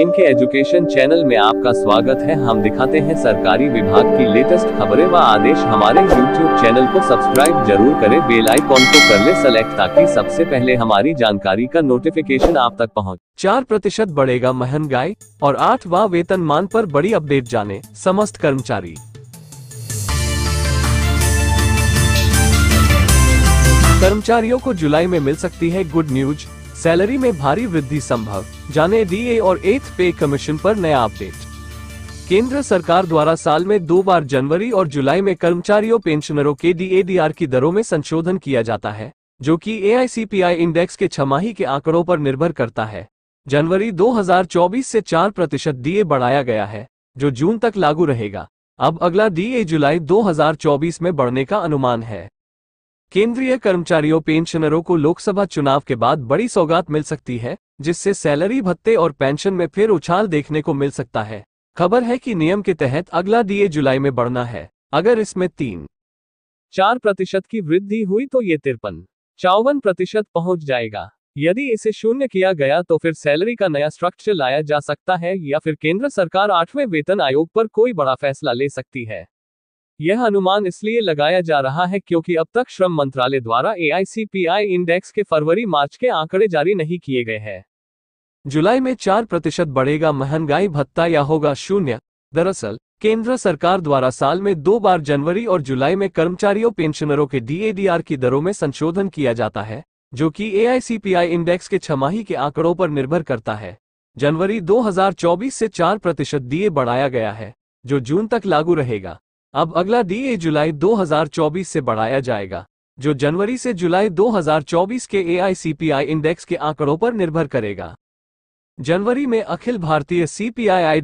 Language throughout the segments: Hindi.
इनके एजुकेशन चैनल में आपका स्वागत है हम दिखाते हैं सरकारी विभाग की लेटेस्ट खबरें व आदेश हमारे यूट्यूब चैनल को सब्सक्राइब जरूर करें बेल आइकॉन को कर ले सेलेक्ट ताकि सबसे पहले हमारी जानकारी का नोटिफिकेशन आप तक पहुंच। चार प्रतिशत बढ़ेगा महंगाई और आठवा मान पर बड़ी अपडेट जाने समस्त कर्मचारी कर्मचारियों को जुलाई में मिल सकती है गुड न्यूज सैलरी में भारी वृद्धि संभव जाने डीए और एथ पे कमीशन पर नया अपडेट केंद्र सरकार द्वारा साल में दो बार जनवरी और जुलाई में कर्मचारियों पेंशनरों के डीएडीआर की दरों में संशोधन किया जाता है जो कि एआईसीपीआई इंडेक्स के छमाही के आंकड़ों पर निर्भर करता है जनवरी 2024 से 4 प्रतिशत डीए बढ़ाया गया है जो जून तक लागू रहेगा अब अगला डीए जुलाई 2024 में बढ़ने का अनुमान है केंद्रीय कर्मचारियों पेंशनरों को लोकसभा चुनाव के बाद बड़ी सौगात मिल सकती है जिससे सैलरी भत्ते और पेंशन में फिर उछाल देखने को मिल सकता है खबर है कि नियम के तहत अगला डीए जुलाई में बढ़ना है अगर इसमें तीन चार प्रतिशत की वृद्धि हुई तो ये तिरपन चौवन प्रतिशत पहुंच जाएगा यदि इसे शून्य किया गया तो फिर सैलरी का नया स्ट्रक्चर लाया जा सकता है या फिर केंद्र सरकार आठवें वेतन आयोग पर कोई बड़ा फैसला ले सकती है यह अनुमान इसलिए लगाया जा रहा है क्योंकि अब तक श्रम मंत्रालय द्वारा ए इंडेक्स के फरवरी मार्च के आंकड़े जारी नहीं किए गए हैं जुलाई में चार प्रतिशत बढ़ेगा महंगाई भत्ता या होगा शून्य दरअसल केंद्र सरकार द्वारा साल में दो बार जनवरी और जुलाई में कर्मचारियों पेंशनरों के डीएडीआर की दरों में संशोधन किया जाता है जो कि एआईसीपीआई इंडेक्स के छमाही के आंकड़ों पर निर्भर करता है जनवरी 2024 से 4 प्रतिशत डीए बढ़ाया गया है जो जून तक लागू रहेगा अब अगला डीए जुलाई 2024 से बढ़ाया जाएगा जो जनवरी से जुलाई 2024 के एआईसीपीआई इंडेक्स के आंकड़ों पर निर्भर करेगा जनवरी में अखिल भारतीय सीपीआई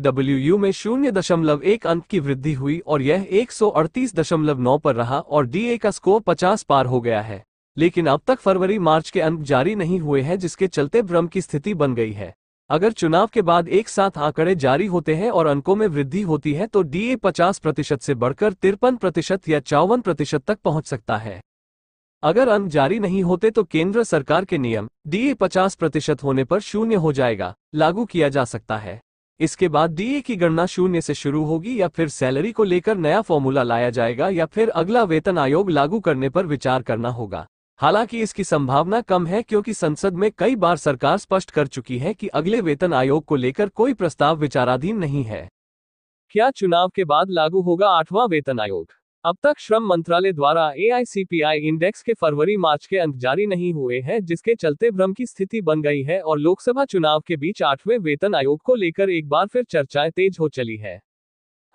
में शून्य दशमलव एक अंक की वृद्धि हुई और यह 138.9 पर रहा और डीए का स्कोर 50 पार हो गया है लेकिन अब तक फरवरी मार्च के अंक जारी नहीं हुए हैं जिसके चलते भ्रम की स्थिति बन गई है अगर चुनाव के बाद एक साथ आंकड़े जारी होते हैं और अंकों में वृद्धि होती है तो डीए 50 प्रतिशत से बढ़कर तिरपन प्रतिशत या चौवन प्रतिशत तक पहुंच सकता है अगर अंक जारी नहीं होते तो केंद्र सरकार के नियम डीए 50 प्रतिशत होने पर शून्य हो जाएगा लागू किया जा सकता है इसके बाद डीए की गणना शून्य से शुरू होगी या फिर सैलरी को लेकर नया फॉर्मूला लाया जाएगा या फिर अगला वेतन आयोग लागू करने पर विचार करना होगा हालांकि इसकी संभावना कम है क्योंकि संसद में कई बार सरकार स्पष्ट कर चुकी है कि अगले वेतन आयोग को लेकर कोई प्रस्ताव विचाराधीन नहीं है क्या चुनाव के बाद लागू होगा आठवां वेतन आयोग अब तक श्रम मंत्रालय द्वारा एआईसीपीआई इंडेक्स के फरवरी मार्च के अंक जारी नहीं हुए हैं जिसके चलते भ्रम की स्थिति बन गई है और लोकसभा चुनाव के बीच आठवें वेतन आयोग को लेकर एक बार फिर चर्चाएं तेज हो चली है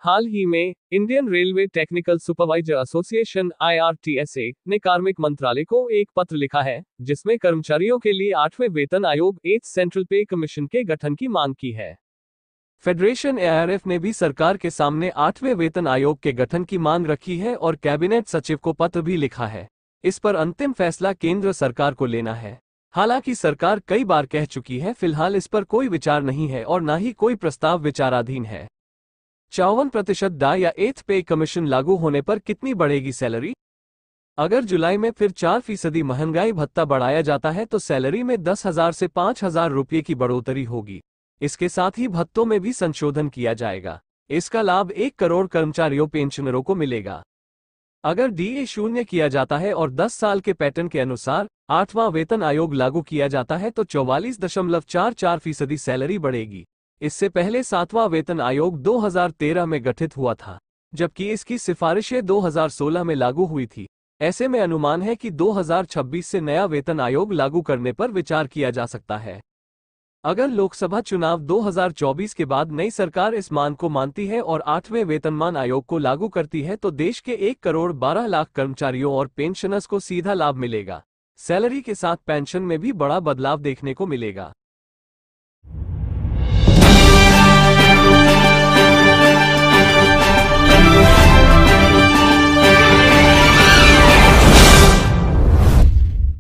हाल ही में Indian railway technical supervisor association आई ने कार्मिक मंत्रालय को एक पत्र लिखा है जिसमें कर्मचारियों के लिए आठवें वेतन आयोग एथ सेंट्रल पे कमीशन के गठन की मांग की है फेडरेशन एआरएफ ने भी सरकार के सामने आठवें वेतन आयोग के गठन की मांग रखी है और कैबिनेट सचिव को पत्र भी लिखा है इस पर अंतिम फैसला केंद्र सरकार को लेना है हालांकि सरकार कई बार कह चुकी है फिलहाल इस पर कोई विचार नहीं है और न ही कोई प्रस्ताव विचाराधीन है चौवन प्रतिशत दा या एथ पे कमीशन लागू होने पर कितनी बढ़ेगी सैलरी अगर जुलाई में फिर चार फीसदी महंगाई भत्ता बढ़ाया जाता है तो सैलरी में दस हजार से पाँच हजार रुपये की बढ़ोतरी होगी इसके साथ ही भत्तों में भी संशोधन किया जाएगा इसका लाभ एक करोड़ कर्मचारियों पेंशनरों को मिलेगा अगर डीए शून्य किया जाता है और 10 साल के पैटर्न के अनुसार आठवां वेतन आयोग लागू किया जाता है तो चौवालीस दशमलव चार चार फीसदी सैलरी बढ़ेगी इससे पहले सातवां वेतन आयोग 2013 में गठित हुआ था जबकि इसकी सिफारिशें 2016 में लागू हुई थी ऐसे में अनुमान है कि 2026 से नया वेतन आयोग लागू करने पर विचार किया जा सकता है अगर लोकसभा चुनाव 2024 के बाद नई सरकार इस मान को मानती है और आठवें वेतनमान आयोग को लागू करती है तो देश के एक करोड़ बारह लाख कर्मचारियों और पेंशनर्स को सीधा लाभ मिलेगा सैलरी के साथ पेंशन में भी बड़ा बदलाव देखने को मिलेगा